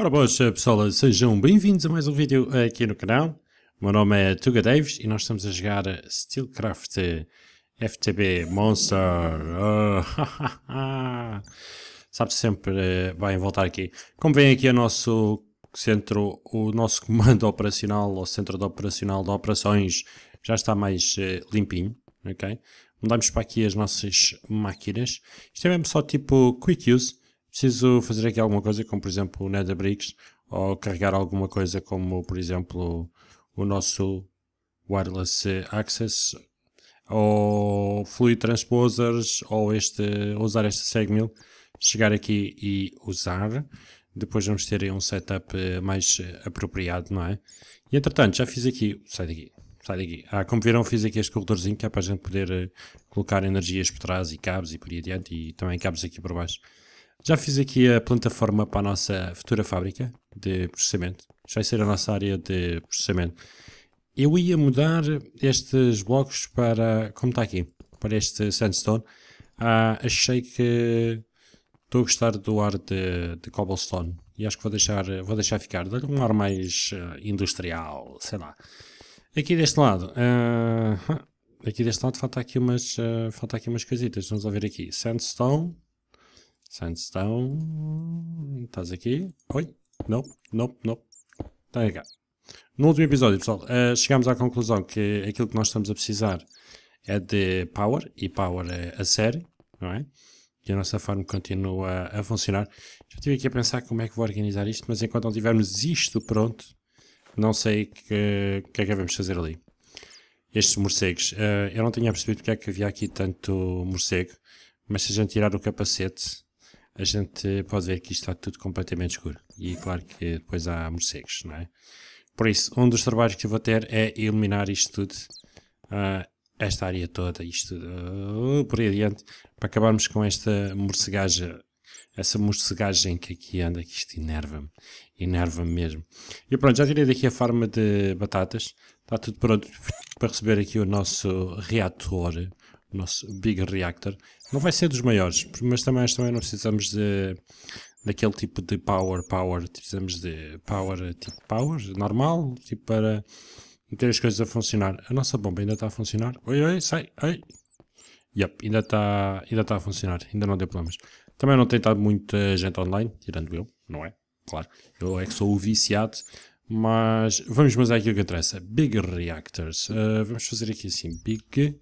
Ora boas eh, pessoal, sejam bem-vindos a mais um vídeo aqui no canal. O meu nome é Tuga Davis e nós estamos a jogar Steelcraft eh, FTB Monster. Ah, sabe -se sempre bem eh, voltar aqui. Como vem aqui o nosso centro, o nosso comando operacional, ou centro de operacional de operações, já está mais limpinho, ok? Mudamos para aqui as nossas máquinas. Isto é mesmo só tipo Quick Use preciso fazer aqui alguma coisa, como por exemplo o NetherBricks, ou carregar alguma coisa como por exemplo o nosso Wireless Access, ou Fluid Transposers, ou este, usar este Segmil, chegar aqui e usar. Depois vamos ter aí um setup eh, mais apropriado, não é? E entretanto, já fiz aqui, sai daqui, sai daqui. Ah, como viram, fiz aqui este corredorzinho que é para a gente poder eh, colocar energias por trás e cabos e por aí adiante, e também cabos aqui por baixo. Já fiz aqui a plataforma para a nossa futura fábrica de processamento. Já vai ser a nossa área de processamento. Eu ia mudar estes blocos para, como está aqui, para este sandstone. Ah, achei que estou a gostar do ar de, de cobblestone e acho que vou deixar, vou deixar ficar. Dá-lhe um ar mais ah, industrial, sei lá. Aqui deste lado, uh, aqui deste lado falta aqui umas, uh, falta aqui umas casitas. Vamos ver aqui, sandstone. Sandstone. Estás aqui? Oi? Não, não, não. Está então, é cá. No último episódio, pessoal, uh, chegámos à conclusão que aquilo que nós estamos a precisar é de power, e power é a série, não é? E a nossa farm continua a funcionar. Já estive aqui a pensar como é que vou organizar isto, mas enquanto não tivermos isto pronto, não sei o que, que, é que devemos fazer ali. Estes morcegos, uh, eu não tinha percebido porque é que havia aqui tanto morcego, mas se a gente tirar o capacete, a gente pode ver que isto está tudo completamente escuro. E claro que depois há morcegos, não é? Por isso, um dos trabalhos que eu vou ter é iluminar isto tudo, uh, esta área toda, isto tudo, uh, ah, por aí adiante, para acabarmos com esta morcegagem essa morcegagem que aqui anda, que isto enerva-me, enerva-me mesmo. E pronto, já tirei daqui a forma de batatas, está tudo pronto para receber aqui o nosso reator nosso Big Reactor. Não vai ser dos maiores, mas também, também não precisamos de, daquele tipo de power, power, precisamos de power, tipo power, normal, tipo para meter as coisas a funcionar. A nossa bomba ainda está a funcionar. Oi, oi, sai, oi. Yep, ainda está ainda tá a funcionar, ainda não deu problemas. Também não tem estado muita gente online, tirando eu, não é? Claro, eu é que sou o viciado, mas vamos mais é aquilo que interessa. Big Reactors. Uh, vamos fazer aqui assim, Big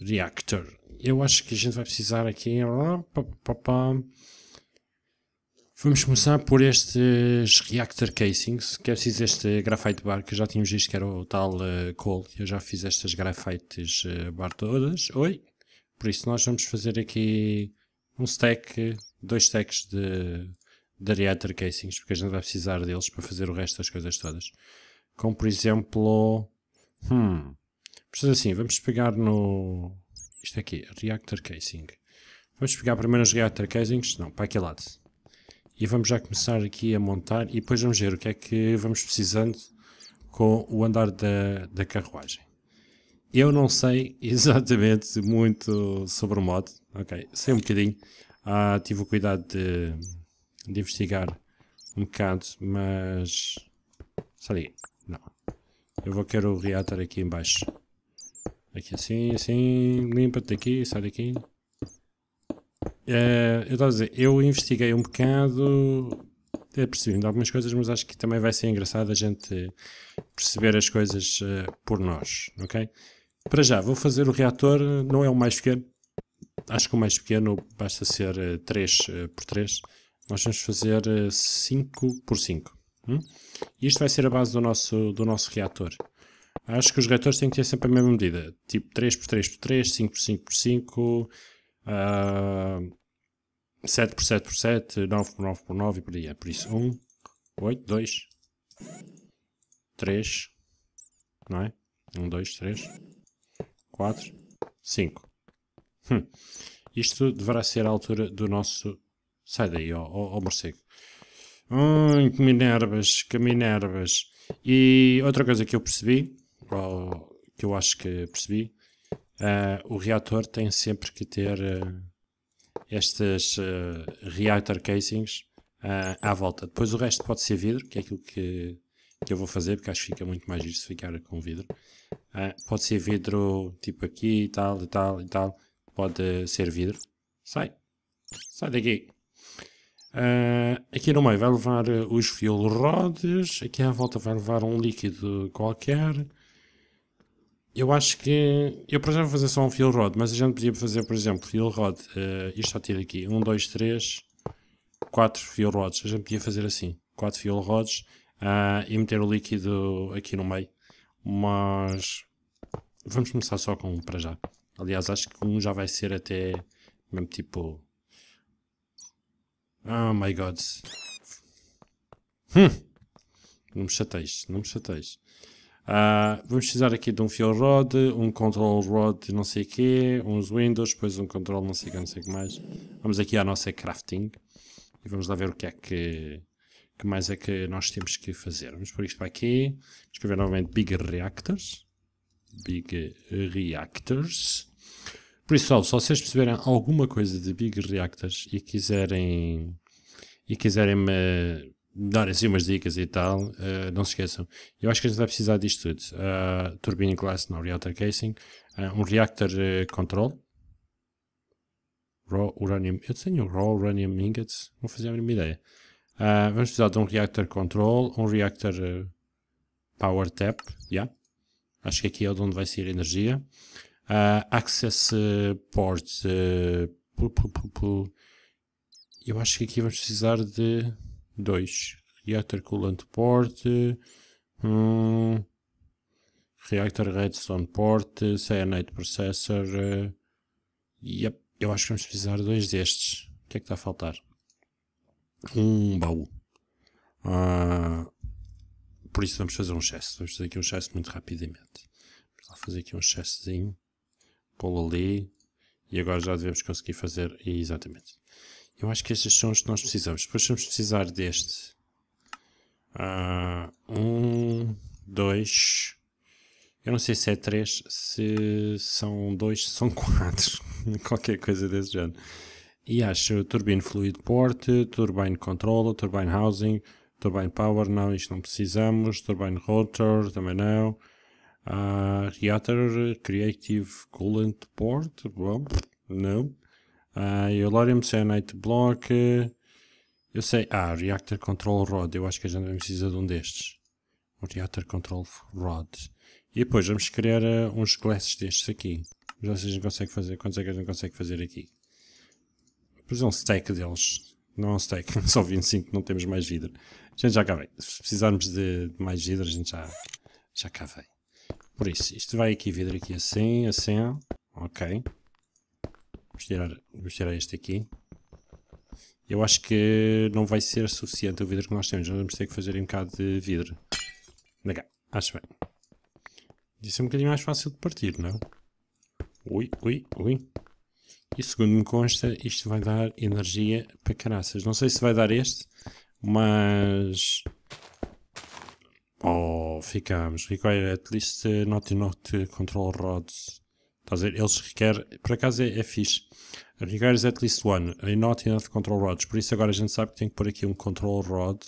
Reactor. Eu acho que a gente vai precisar aqui. Vamos começar por estes reactor casings, que é preciso este graphite bar, que já tínhamos visto que era o tal uh, eh, coal, eu já fiz estas graphites uh, bar todas, oi, por isso nós vamos fazer aqui um stack, dois stacks de, de reactor casings, porque a gente vai precisar deles para fazer o resto das coisas todas, como por exemplo, hum, Portanto, assim, vamos pegar no... Isto aqui, Reactor Casing. Vamos pegar primeiro os Reactor Casings, não, para aquele lado. E vamos já começar aqui a montar e depois vamos ver o que é que vamos precisando com o andar da, da carruagem. Eu não sei exatamente muito sobre o mod, ok, sei um bocadinho. Ah, tive o cuidado de, de investigar um bocado, mas... Sali, não. Eu vou querer o reator aqui em baixo. Aqui assim, assim, limpa-te aqui, sai daqui. Uh, eu estava a dizer, eu investiguei um bocado, apercebi percebendo algumas coisas, mas acho que também vai ser engraçado a gente perceber as coisas uh, por nós, ok? Para já, vou fazer o reator, não é o mais pequeno, acho que o mais pequeno basta ser uh, eh, 3 por 3 nós vamos fazer 5 por 5 hum? isto vai ser a base do nosso, do nosso reator Acho que os reatores têm que ter sempre a mesma medida. Tipo 3 por 3 por 3, 5 por 5 por 5, uh, 7 por 7 por 7, 9 por 9 por 9 e por aí. É por isso 1, 8, 2, 3, não é? 1, 2, 3, 4, 5. Hum. Isto deverá ser a altura do nosso. Sai daí, ó, ó, ó morcego. Hum, que minervas, que minervas. E outra coisa que eu percebi que eu acho que percebi, uh, o reator tem sempre que ter uh, eh, estes uh, eh, reactor casings à volta. Depois o resto pode ser vidro, que é aquilo que, que eu vou fazer, porque acho que fica muito mais giro se ficar com vidro. pode ser vidro tipo aqui e tal e tal e tal. Pode ser vidro. Sai. Sai daqui. Uh, aqui no meio vai levar os fios rods, aqui à volta vai levar um líquido qualquer, eu acho que. Eu, para já, vou fazer só um feel rod, mas a gente podia fazer, por exemplo, feel rod. Uh, isto a tiro aqui: 1, 2, 3, 4 feel rods. A gente podia fazer assim: 4 feel rods uh, e meter o líquido aqui no meio. Mas. Vamos começar só com um para já. Aliás, acho que um já vai ser até. Mesmo tipo. Oh my god. Hum. Não me chateis, não me chateis. Uh, vamos precisar aqui de um fio rod, um control rod não sei o quê, uns windows, depois um control não sei o que, não sei que mais. Vamos aqui à nossa crafting e vamos lá ver o que é que, que mais é que nós temos que fazer. Vamos pôr isto para aqui, escrever novamente Big Reactors. Big Reactors. Por isso, só, se vocês perceberem alguma coisa de Big Reactors e quiserem, e quiserem me eh, dar assim umas dicas e tal, uh, não se esqueçam. Eu acho que a gente vai precisar disto tudo. Uh, turbine glass no reactor casing, uh, um reactor control, raw uranium, eu tenho raw uranium ingots, não fazia a mínima ideia. vamos precisar de um reactor control, um reactor power tap, yeah. acho que aqui é de onde vai sair energia. access port, pu, pu, pu, eu acho que aqui vamos precisar de 2. Reactor Coolant Port. Um, reactor Redstone Port. Cyanide Processor. yep, eu acho que vamos precisar de dois destes. O que é que está a faltar? Um baú. Uh, por isso vamos fazer um chest. Vamos fazer aqui um chest muito rapidamente. Vamos lá fazer aqui um chestzinho. Pô-lo ali. E agora já devemos conseguir fazer. Exatamente. Eu acho que estes são os que nós precisamos. Depois vamos precisar deste. Uh, um, dois. Eu não sei se é três, se são dois, se são quatro. Qualquer coisa desse género. E acho Turbine Fluid Port, Turbine Controller, Turbine Housing, Turbine Power, não, isto não precisamos. Turbine Rotor, também não. Uh, ah, reactor Creative Coolant Port, bom, não. Uh, ah, Eulorium night é, Block. Eu sei. Ah, Reactor Control Rod. Eu acho que a gente precisa de um destes. O Reactor Control Rod. E depois vamos criar uh, uns glasses destes aqui. Já se a gente consegue fazer. Quantos é que a gente consegue fazer aqui? é, um stack deles. Não é um stack. só 25, não temos mais vidro. A gente já acaba Se precisarmos de, de mais vidro, a gente já, já cá Por isso, isto vai aqui, vidro aqui assim, assim. Ok. Vamos tirar, vamos tirar este aqui. Eu acho que não vai ser suficiente o vidro que nós temos. Nós vamos ter que fazer um bocado de vidro. Legal, acho bem. Isso é um bocadinho mais fácil de partir, não? É? Ui, ui, ui. E segundo me consta, isto vai dar energia para caraças. Não sei se vai dar este, mas... Oh, ficamos. Require at least uh, not not uh, control rods. Estás a ver? Eles requerem. Por acaso é, é fixe. Requires at least one. A not enough control rods. Por isso agora a gente sabe que tem que pôr aqui um control rod.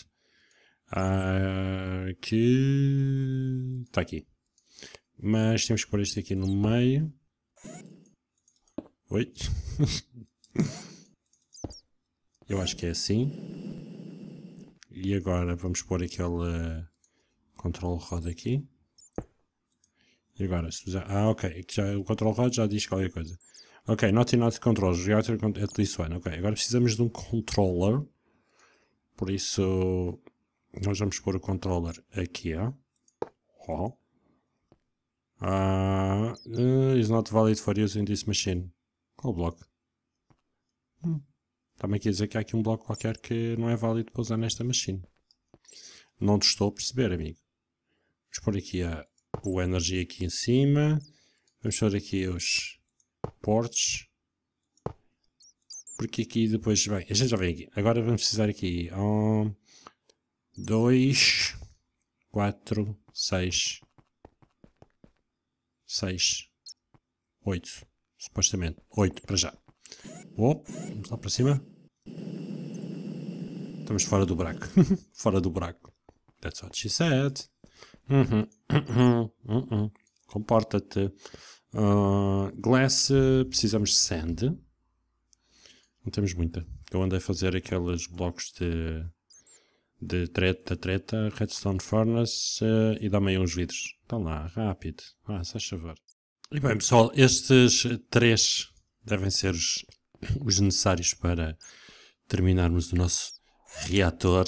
Uh, que. Está aqui. Mas temos que pôr este aqui no meio. Oi? Eu acho que é assim. E agora vamos pôr aquele control rod aqui. E agora? se Ah, ok. É já, o control rod já diz qualquer coisa. Ok, not enough controls. Reactor at least one. Ok, agora precisamos de um controller. Por isso, nós vamos pôr o controller aqui, ó. Oh. ah uh, is not valid for using this machine. Qual bloco? Hum. Também quer dizer que há aqui um bloco qualquer que não é válido para usar nesta machine. Não te estou a perceber, amigo. Vamos pôr aqui a o Energy aqui em cima. Vamos pôr aqui os ports. Porque aqui depois, bem, a gente já vem aqui. Agora vamos precisar aqui, um, dois, quatro, seis, seis, oito, supostamente, oito para já. Bom, vamos lá para cima. Estamos fora do buraco, fora do buraco. That's what she said. Uhum, uhum, uhum. Comporta-te. Uh, glass, precisamos de sand. Não temos muita. Eu andei a fazer aqueles blocos de, de treta, treta, redstone furnace uh, e dá-me aí uns vidros. Estão tá lá, rápido. Ah, se favor. E bem, pessoal, estes três devem ser os, os necessários para terminarmos o nosso reator.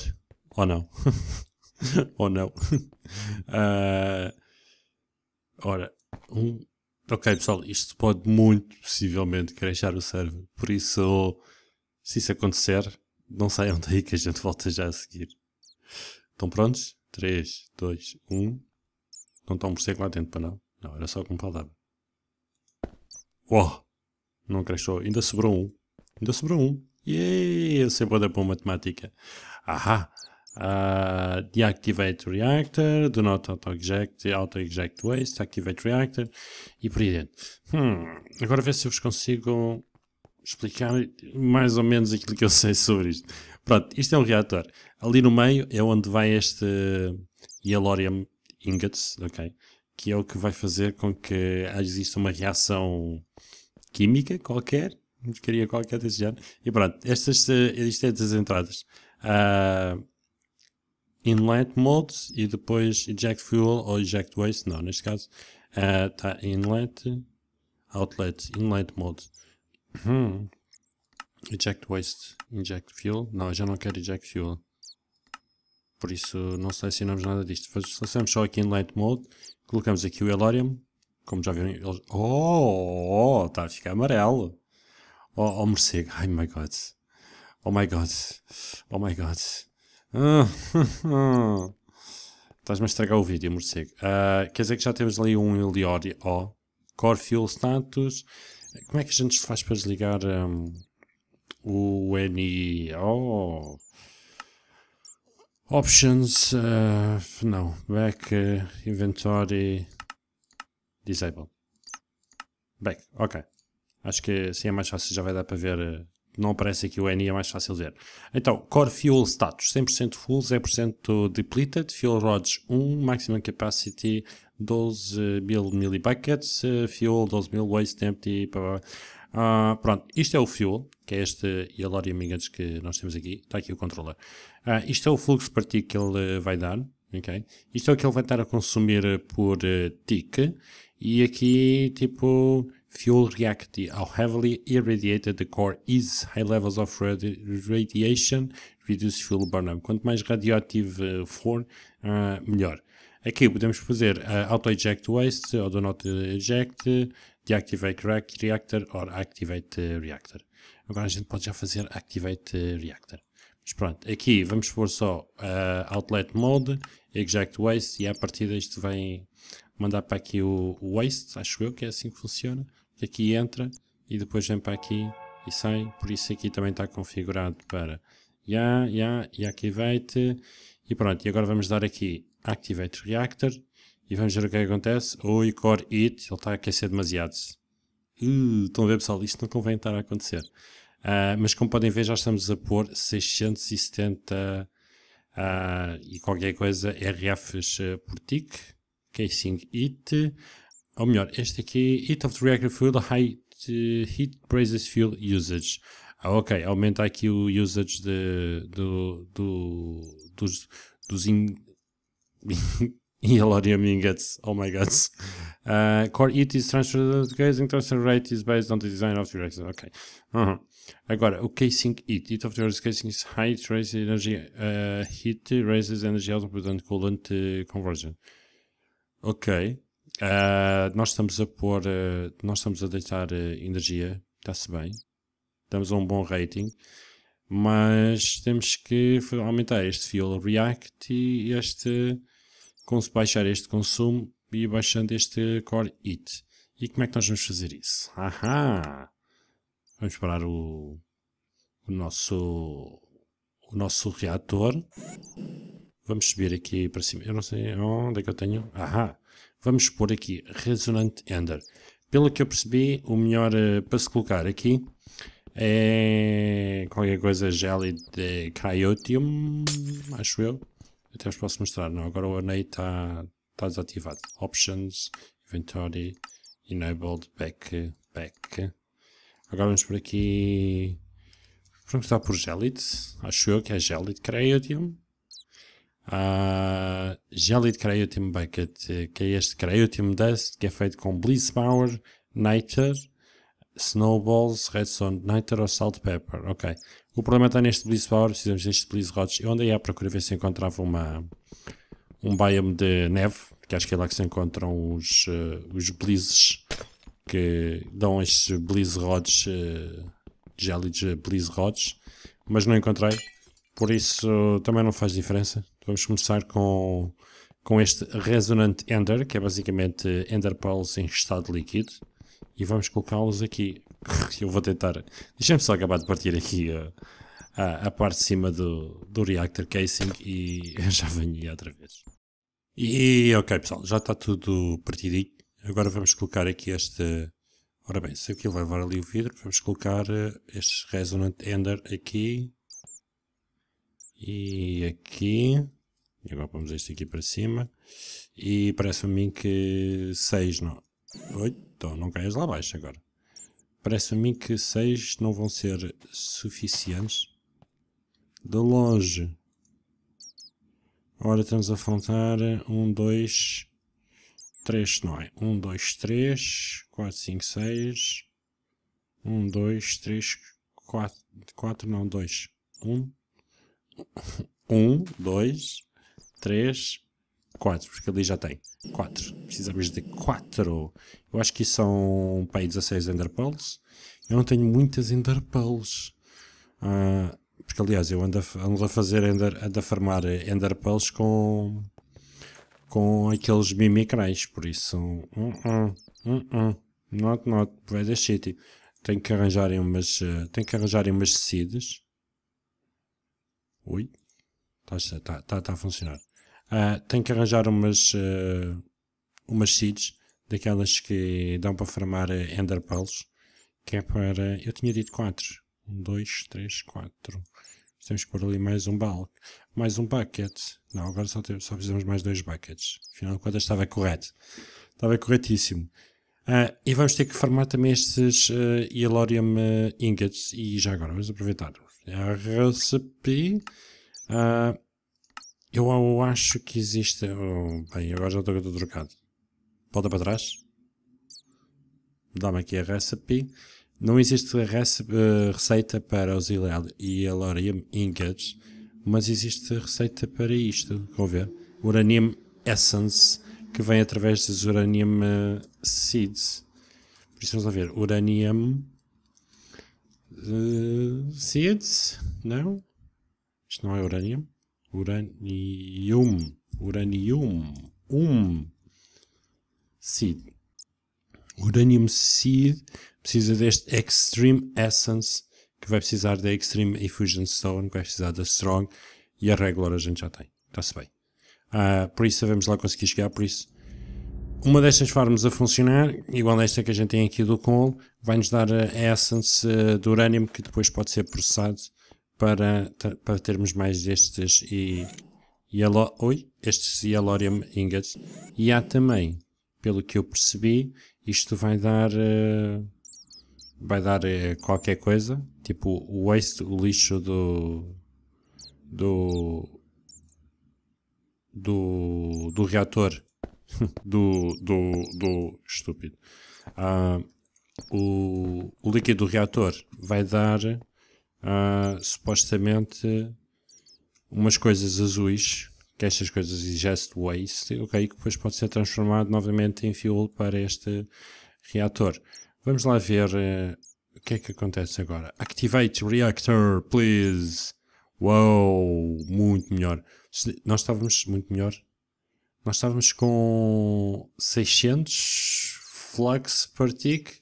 Ou não? Ou não. Uh, ora, um, ok pessoal, isto pode muito possivelmente crechar o server. Por isso, se isso acontecer, não saiam daí que a gente volta já a seguir. Estão prontos? 3, 2, 1. Não estão por ser lá dentro para não? Não, era só como falava. Uau! Não crashou. Ainda sobrou um. Ainda sobrou um. Yay! Eu sempre olho para matemática. Ahá! uh, deactivate reactor, do not auto-eject, auto-eject waste, activate reactor e por aí dentro. Hum, agora ver se eu vos consigo explicar mais ou menos aquilo que eu sei sobre isto. Pronto, isto é um reator. Ali no meio é onde vai este Yalorium ingots, ok? Que é o que vai fazer com que exista uma reação química qualquer, queria qualquer desse género. E pronto, estas, eh, isto é das entradas. Uh, inlet modes e depois eject fuel ou eject waste, não, neste caso está eh, uh, inlet, outlet, inlet mode. Hum. Eject waste, inject fuel, não, já não quero eject fuel. Por isso não selecionamos nada disto. Selecionamos só aqui inlet mode, colocamos aqui o Elorium, como já viram, eles... Oh, está a ficar amarelo. Oh, oh morcego, oh my god. Oh my god. Oh my god. Estás-me a estragar o vídeo, morcego. Uh, quer dizer que já temos ali um Eliori O. Oh, Core Fuel Status. Como é que a gente faz para desligar um, o NIO? Options. Uh, não. Back. Uh, inventory. Disable. Back. Ok. Acho que assim é mais fácil. Já vai dar para ver eh, não aparece aqui o N é mais fácil ver. Então, Core Fuel Status, 100% Full, 0% Depleted, Fuel Rods 1, Maximum Capacity 12.000 millibuckets, eh, Fuel 12.000, Waste Empty, blá, ah, pronto, isto é o fuel, que é este e a Lori Amigas que nós temos aqui, está aqui o controller. Ah, isto é o fluxo de partido que ele eh, vai dar, ok? Isto é o que ele vai estar a consumir eh, por uh, tick, e aqui, tipo, fuel reacted how heavily irradiated the core is. High levels of radiation reduce fuel burnup. Quanto mais radioativo eh, for, eh, melhor. Aqui podemos fazer uh, auto-eject waste, ou do not eject, deactivate reactor or activate reactor. Agora a gente pode já fazer activate reactor. Mas pronto, aqui vamos pôr só uh, outlet mode, eject waste e a partir deste vem mandar para aqui o, o waste, acho eu que é assim que funciona que aqui entra e depois vem para aqui e sai, por isso aqui também está configurado para ya, ya e activate e pronto, e agora vamos dar aqui activate reactor e vamos ver o que, é que acontece, oi core it, ele está a aquecer demasiado uh, estão a ver pessoal, isto não convém estar a acontecer uh, mas como podem ver já estamos a pôr 670 uh, ah, e qualquer coisa RFs ah, por tick casing it ou melhor, este aqui, heat of the reactor fuel, high eh, heat raises fuel usage. Ah, ok, aumenta aqui o usage de, do, do, dos, dos in, Yellowium ingots, oh my god. Uh, ah, core heat is transferred, gazing transfer rate is based on the design of the reactor. Ok. Uh uhum. -huh. Agora, o casing heat. Heat of the casing is high, raises energy, uh, heat raises energy output and coolant eh, conversion. Ok. Uh, nós estamos a pôr, uh, nós estamos a deitar uh, energia, está-se bem, estamos a um bom rating, mas temos que aumentar este fuel react e este, baixar este consumo e baixando este core it. E como é que nós vamos fazer isso? Ahá! Vamos parar o, o nosso o nosso reator. Vamos subir aqui para cima. Eu não sei onde é que eu tenho. Ahá! Vamos pôr aqui Resonant Ender. Pelo que eu percebi, o melhor uh, para se colocar aqui é qualquer coisa Jelly de Cryotium, acho eu. Até vos posso mostrar. Não, agora o Anei está tá desativado. Options, Inventory, Enabled, Back, Back. Agora vamos por aqui. Vamos estar por Gelid, acho eu que é Gelid Cryotium. Uh, ah, Gelid Cryotim Bucket, que é este Cryotim Dust que é feito com power Niter, Snowballs, Redstone, Niter ou Salt Pepper. Ok. O problema está neste power precisamos destes Rods. Eu andei à procura ver se encontrava uma, um biome de neve, que acho que é lá que se encontram os, uh, os Blizzes que dão estes rods uh, eh, gélidos rods mas não encontrei. Por isso também não faz diferença. Vamos começar com, com este Resonant Ender, que é basicamente Ender Pearls em estado líquido. E vamos colocá-los aqui. Eu vou tentar. Deixa-me só acabar de partir aqui a, a, a, parte de cima do, do reactor casing e já venho outra vez. E ok pessoal, já está tudo partidinho. Agora vamos colocar aqui este. Ora bem, se eu aqui levar ali o vidro, vamos colocar eh, este Resonant Ender aqui. E aqui. E agora vamos este aqui para cima. E parece-me a mim que 6 não. Oi, então não caias lá baixo agora. Parece-me a mim que 6 não vão ser suficientes. De longe. Agora estamos a faltar 1, 2, 3, não é? 1, 2, 3, 4, 5, 6. 1, 2, 3, 4, 4 não, 2. 1, 1, 2, 3, 4, porque ali já tem 4. Precisamos de 4. Eu acho que são para aí 16 enderpearls. Eu não tenho muitas enderpearls. Uh, ah, porque aliás, eu ando a, ando a fazer, ender, ando a farmar enderpearls com, com aqueles mimicrais. Por isso, uh -uh, uh not, not, vai da shitty. Tenho que arranjarem umas, uh, tenho que arranjarem umas seeds. Ui, está tá, tá, tá, tá a funcionar. Uh, tenho que arranjar umas, uh, umas seeds, daquelas que dão para formar ah, Ender Pearls, que é para. Eu tinha dito 4. 1, 2, 3, 4. Temos que pôr ali mais um balco Mais um bucket. Não, agora só, só fizemos mais dois buckets. Afinal de contas estava correto. Estava corretíssimo. Uh, e vamos ter que farmar também estes uh, uh, Ingots. E já agora, vamos aproveitar. A recipe. Uh, eu, acho que existe. Oh, bem, agora já estou, trocado. Volta para trás. Dá-me aqui a recipe. Não existe recipe, eh, receita para os Ilarium Ingots, mas existe receita para isto. Vão ver. Uranium Essence, que vem através dos Uranium eh, Seeds. Por isso vamos ver. Uranium uh, Seeds? Não? Isto não é Uranium? uranium, uranium, um, seed. Uranium seed precisa deste extreme essence, que vai precisar da extreme effusion stone, que vai precisar da strong, e a regular a gente já tem, está-se bem. Ah, por isso sabemos lá conseguir chegar, por isso uma destas farms a funcionar, igual esta que a gente tem aqui do Cole, vai-nos dar a essence uh, do urânio que depois pode ser processado para, para termos mais estes e, yellow, oi, estes Yalorium Ingots. E há também, pelo que eu percebi, isto vai dar. Eh, vai dar eh, qualquer coisa, tipo o waste, o lixo do. do. do, do reator. do, do, do. estúpido. Ah, o, o líquido do reator vai dar uh, supostamente umas coisas azuis, que estas coisas de waste, ok, que depois pode ser transformado novamente em fuel para este reator. Vamos lá ver uh, o que é que acontece agora. Activate reactor, please. Wow, muito melhor. Nós estávamos muito melhor. Nós estávamos com 600 flux per tick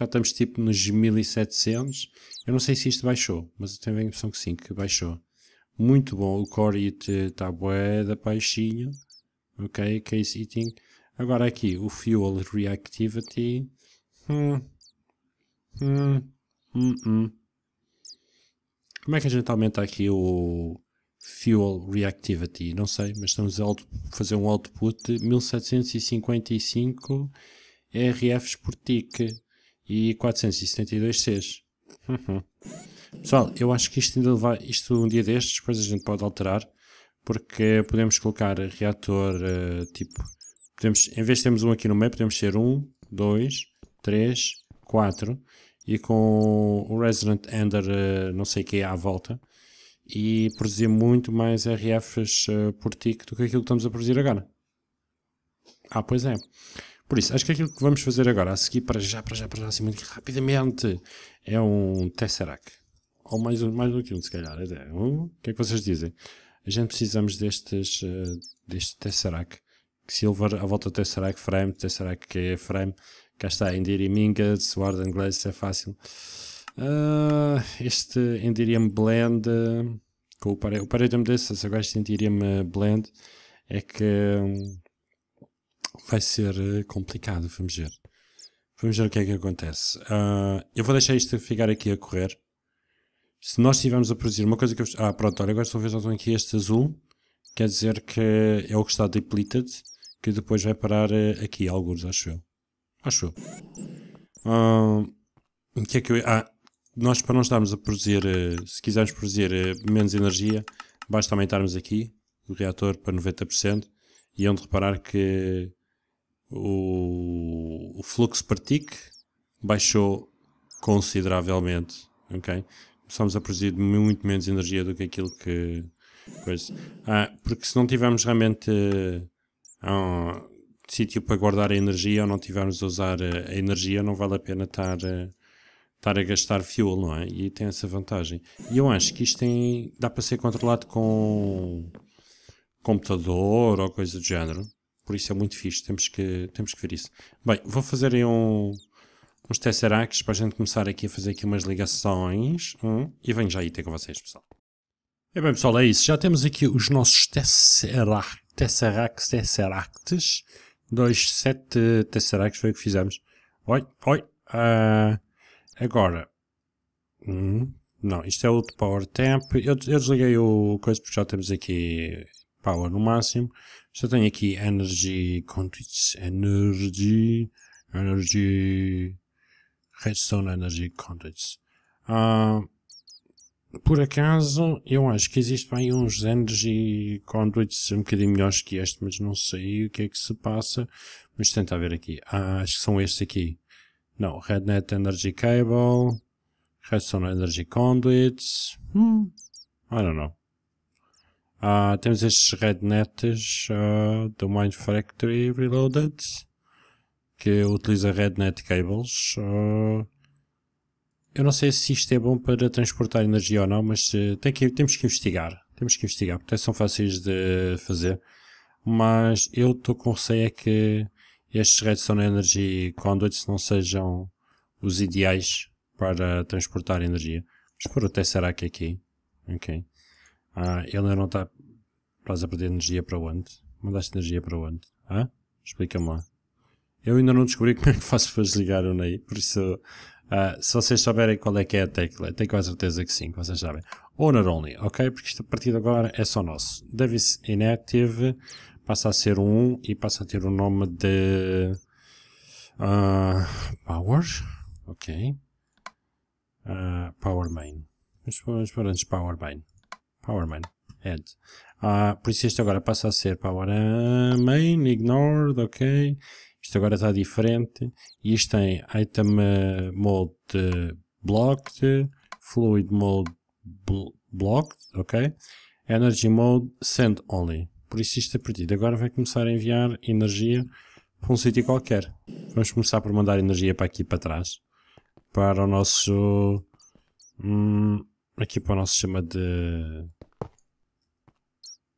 já estamos tipo nos 1700. Eu não sei se isto baixou, mas eu tenho a impressão que sim, que baixou. Muito bom, o core it está bué da baixinho. Ok, case é eating. Agora aqui, o fuel reactivity. Hum. Hum. Hum, hum. Como é que a gente aumenta aqui o fuel reactivity? Não sei, mas estamos a fazer um output de 1755 RFs por tick e 472 Cs. Uhum. Pessoal, eu acho que isto, ainda vai, isto um dia destes, depois a gente pode alterar, porque podemos colocar reator uh, tipo. Podemos, em vez de termos um aqui no meio, podemos ter um, dois, três, quatro, e com o Resident Ender uh, não sei o que é à volta, e produzir muito mais RFs uh, eh, por tick do que aquilo que estamos a produzir agora. Ah, pois é. Por isso, acho que aquilo que vamos fazer agora, a seguir para já, para já, para já, assim muito rapidamente, é um Tesseract. Ou mais, mais do que um, se calhar. Até. O que é que vocês dizem? A gente precisamos destes, uh, deste Tesseract. Silver, à volta do Tesseract Frame, Tesseract que é Frame. Cá está, Endirium Ingot, Sword and Glaze, é fácil. Uh, este Endirium Blend, uh, com o, pare o Paretum desse, agora este Endirium Blend, é que... Um, vai ser eh, complicado, vamos ver. Vamos ver o que é que acontece. Uh, eu vou deixar isto ficar aqui a correr. Se nós estivermos a produzir uma coisa que eu... Ah, pronto, olha, agora estou a ver só aqui este azul. Quer dizer que é o que está depleted, que depois vai parar eh, aqui, alguns, acho eu. Acho eu. Uh, o que é que eu... Ah, nós para não estarmos a produzir, eh, se quisermos produzir menos energia, basta aumentarmos aqui o reator para 90% e é onde reparar que o, o fluxo partic baixou consideravelmente, ok? Começamos a produzir muito menos energia do que aquilo que... Coisa. Ah, porque se não tivermos realmente um ah, ah, sítio para guardar a energia ou não tivermos a usar ah, a energia, não vale a pena estar estar a gastar fuel, não é? E tem essa vantagem. E eu acho que isto tem, dá para ser controlado com computador ou coisa do género. Por isso é muito fixe, temos que, temos que ver isso. Bem, vou fazer aí um, uns tesseracts para a gente começar aqui a fazer aqui umas ligações. Hum, e venho já aí ter com vocês, pessoal. E bem, pessoal, é isso. Já temos aqui os nossos tesseract, tesseracts, tesseracts. Dois, sete tesseracts foi o que fizemos. Oi, oi. Uh, agora. Hum, não, isto é outro power temp. Eu, eu desliguei o coisa porque já temos aqui power no máximo. Já tenho aqui Energy Conduits, Energy, Energy, Redstone Energy Conduits. Ah, por acaso, eu acho que existem uns Energy Conduits um bocadinho melhores que este, mas não sei o que é que se passa. Mas tenta ver aqui. Ah, acho que são estes aqui. Não, RedNet Energy Cable, Redstone Energy Conduits. Hmm, I don't know. Uh, temos estes rednets uh, ah, do Mind Factory Reloaded, que utiliza rednet cables. Uh, eu não sei se isto é bom para transportar energia ou não, mas tem que, temos que investigar. Temos que investigar, porque são fáceis de fazer. Mas eu estou com receio é que estes Redstone Energy Conduits não sejam os ideais para transportar energia. Mas por até será que é aqui? Ok. Ah, ele ainda não está. Estás a perder energia para onde? Mandaste energia para onde? Ah? Explica-me lá. Eu ainda não descobri como é que faço para desligar o NEI, por isso. Ah, se vocês souberem qual é que é a tecla, tenho quase certeza que sim, que vocês sabem. Owner only, ok? Porque isto a partir de agora é só nosso. Davis Inactive passa a ser um e passa a ter o um nome de. Uh, power, ok. Uh, power Main. Vamos pôr antes Power Main. Powerman. Add. Ah, por isso isto agora passa a ser Power Main ignored, ok. Isto agora está diferente. E isto tem item ah, mode blocked, fluid mode blocked, ok. Energy mode send only. Por isso isto a partir de agora vai começar a enviar energia para um sítio qualquer. Vamos começar por mandar energia para aqui para trás. Para o nosso... Hum, aqui para o nosso sistema de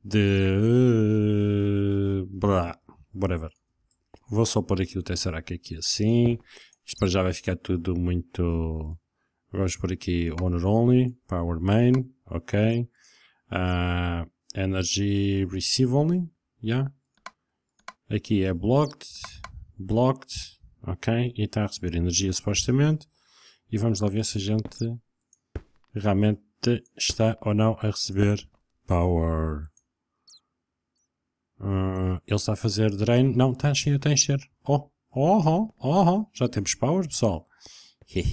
de. Eh, blá, whatever. Vou só pôr aqui o Tesseract é aqui assim. Isto para já vai ficar tudo muito. Vamos por aqui Honor Only, Power Main, ok. Uh, energy Receive Only, yeah. Aqui é Blocked, Blocked, ok. E está a receber energia supostamente. E vamos lá ver se a gente realmente está ou não a receber Power. Uh, ele está a fazer drain. Não, está cheio, tem cheiro. Oh, oh, oh, oh, oh, já temos powers, pessoal.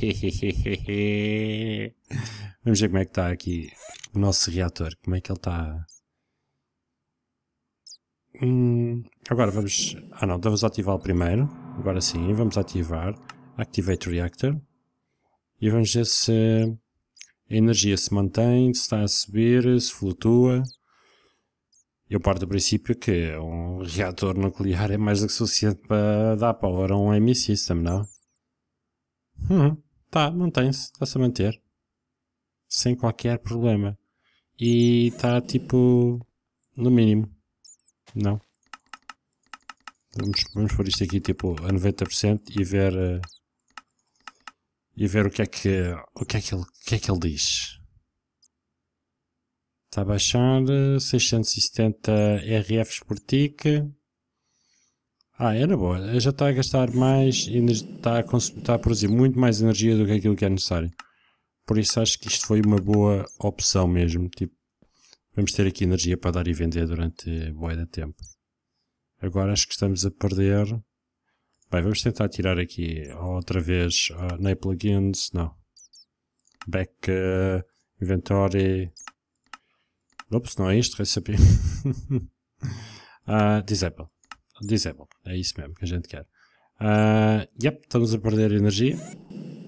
Vamos ver como é que está aqui o nosso reator. Como é que ele está. Hum, agora vamos. Ah não, vamos ativar o primeiro. Agora sim, vamos ativar. Activate Reactor. E vamos ver se a energia se mantém, se está a subir, se flutua. Eu parto do princípio que um reator nuclear é mais do que suficiente para dar power a um AMI system, não? Hum, tá, mantém-se, está-se a manter. Sem qualquer problema. E está tipo. no mínimo. Não. Vamos, vamos pôr isto aqui tipo a 90% e ver. Uh, e ver o que é que. o que é que ele, o que é que ele diz. Está a baixar 670 RFs por tique. Ah, era é boa. Já está a gastar mais, está a, consumir, está a produzir muito mais energia do que aquilo que é necessário. Por isso acho que isto foi uma boa opção mesmo. Tipo, vamos ter aqui energia para dar e vender durante boa de tempo. Agora acho que estamos a perder. Bem, vamos tentar tirar aqui outra vez uh, plugins, não. Back uh, inventory Ops, não é isto, recipe. uh, disable. Disable. É isso mesmo que a gente quer. Uh, yep, estamos a perder energia.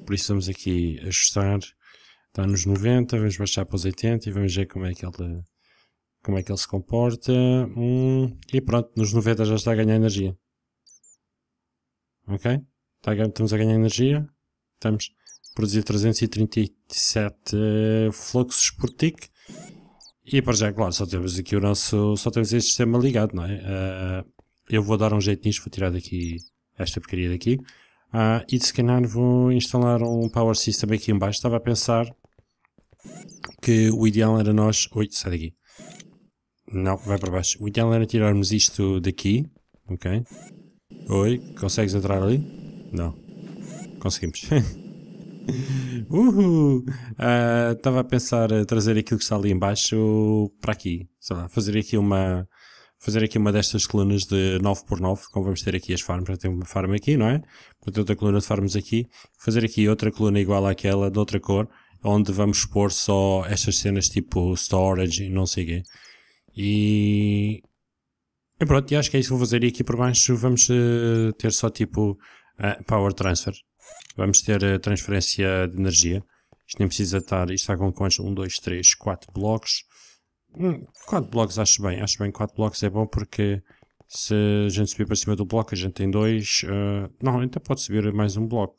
Por isso vamos aqui ajustar. Está nos 90, vamos baixar para os 80 e vamos ver como é que ele, como é que ele se comporta. Hum, e pronto, nos 90 já está a ganhar energia. Ok? Está, estamos a ganhar energia. Estamos a produzir 337 fluxos por tick. E para já, claro, só temos aqui o nosso. Só temos este sistema ligado, não é? Uh, eu vou dar um jeito nisto, vou tirar daqui esta porcaria daqui. Uh, e se calhar vou instalar um Power System aqui embaixo. Estava a pensar que o ideal era nós. Oi, sai daqui. Não, vai para baixo. O ideal era tirarmos isto daqui. Ok. Oi, consegues entrar ali? Não. Conseguimos. Uhul! Estava ah, uh, a pensar a trazer aquilo que está ali embaixo para aqui. Sei lá, fazer aqui uma. Fazer aqui uma destas colunas de 9x9, como vamos ter aqui as farms, já tem uma farm aqui, não é? Portanto, outra coluna de farms aqui. Fazer aqui outra coluna igual àquela, de outra cor, onde vamos expor só estas cenas tipo storage e não sei o quê. E, e pronto, e acho que é isso que vou fazer. E aqui por baixo vamos uh, ter só tipo uh, Power Transfer. Vamos ter eh, transferência de energia. Isto nem precisa estar. Isto está com quantos? 1, 2, 3, 4 blocos. 4 hum, blocos acho bem. Acho bem 4 blocos é bom porque se a gente subir para cima do bloco, a gente tem 2. Uh, eh, não, então pode subir mais um bloco.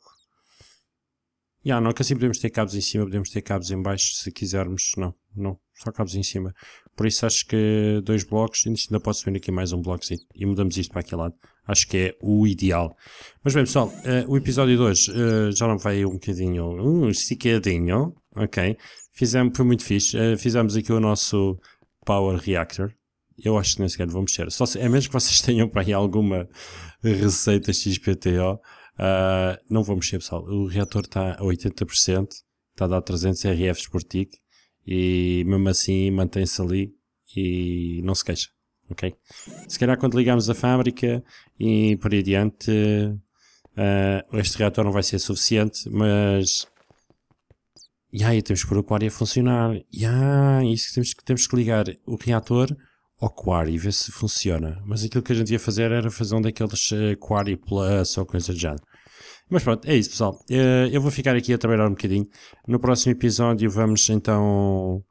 Já, yeah, não, é que assim podemos ter cabos em cima, podemos ter cabos em baixo se quisermos. Não, não, só cabos em cima. Por isso acho que dois blocos, ainda pode subir aqui mais um bloco e mudamos isto para aquele lado acho que é o ideal. Mas bem, pessoal, uh, o episódio 2 uh, eh, já não vai um bocadinho, um esticadinho, ok? Fizemos, foi muito fixe. Uh, fizemos aqui o nosso Power Reactor. Eu acho que nem sequer vou mexer. Só se, é mesmo que vocês tenham para aí alguma receita XPTO. não vou mexer, pessoal. O reator está a 80%, está a dar 300 RFs por tick e mesmo assim mantém-se ali e não se queixa ok? Se calhar quando ligarmos a fábrica e por aí adiante, uh, este reator não vai ser suficiente, mas... E aí temos que pôr o quarry a funcionar. E aí isso que temos, que temos que ligar o reator ao quarry e ver se funciona. Mas aquilo que a gente ia fazer era fazer um daqueles uh, eh, quarry plus ou coisa do género. Mas pronto, é isso pessoal. Uh, eu vou ficar aqui a trabalhar um bocadinho. No próximo episódio vamos então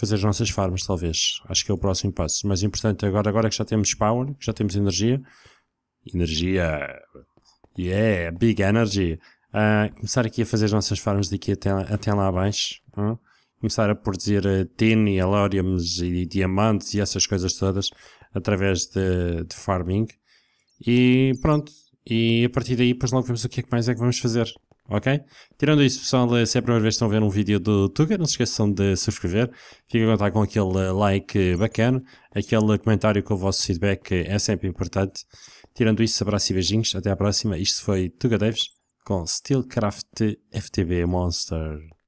fazer as nossas farms, talvez. Acho que é o próximo passo. Mas importante agora, agora que já temos power, que já temos energia, energia, yeah, big energy, uh, começar aqui a fazer as nossas farms daqui até, até lá abaixo, uh, começar a produzir uh, ah, tin e alóriums e, e diamantes e essas coisas todas através de, de farming. E pronto, e a partir daí, depois logo vemos o que é que mais é que vamos fazer ok? Tirando isso, pessoal, eh, se é a primeira vez que estão a ver um vídeo do Tuga, não se esqueçam de subscrever. Fiquem a contar com aquele eh, like bacana, aquele comentário com o vosso feedback é sempre importante. Tirando isso, abraço e beijinhos, até à próxima. Isto foi Tuga Davis com Steelcraft FTB Monster.